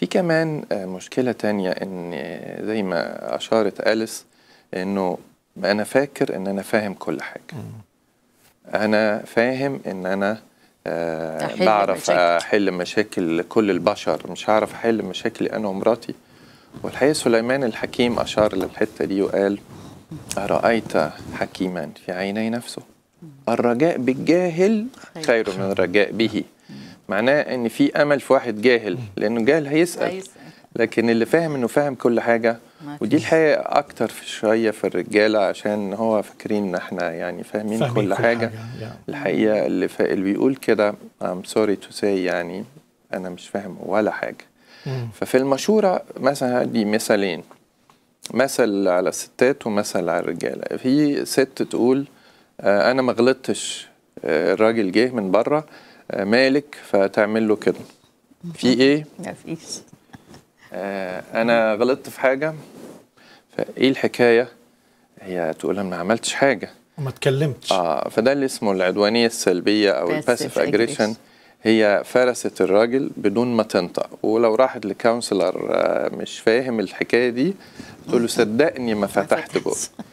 في كمان آه، مشكلة تانية ان آه، زي ما اشارت أليس انه انا فاكر ان انا فاهم كل حاجة انا فاهم ان انا آه، أحل بعرف مشاكل. احل مشاكل كل البشر مش هعرف احل مشاكلي انا ومراتي والحقيقه سليمان الحكيم اشار للحته دي وقال ارايت حكيما في عيني نفسه الرجاء بالجاهل خير من الرجاء به معناه ان في امل في واحد جاهل لانه جاهل هيسال لكن اللي فاهم انه فاهم كل حاجه ودي الحقيقه اكتر في شويه في الرجاله عشان هو فاكرين ان احنا يعني فاهمين كل, كل حاجه, الحقيقه اللي, ف... اللي بيقول كده ام سوري تو سي يعني انا مش فاهم ولا حاجه ففي المشوره مثلا هدي مثالين مثل على الستات ومثل على الرجاله في ست تقول آه، انا ما غلطتش آه، الراجل جه من بره مالك فتعمل له كده في ايه مفيش آه انا غلطت في حاجه فايه الحكايه هي تقول انا ما عملتش حاجه وما اتكلمتش اه فده اللي اسمه العدوانيه السلبيه او الباسيف اجريشن هي فرست الراجل بدون ما تنطق ولو راحت لكونسلر آه، مش فاهم الحكايه دي تقول له صدقني ما فتحت بقى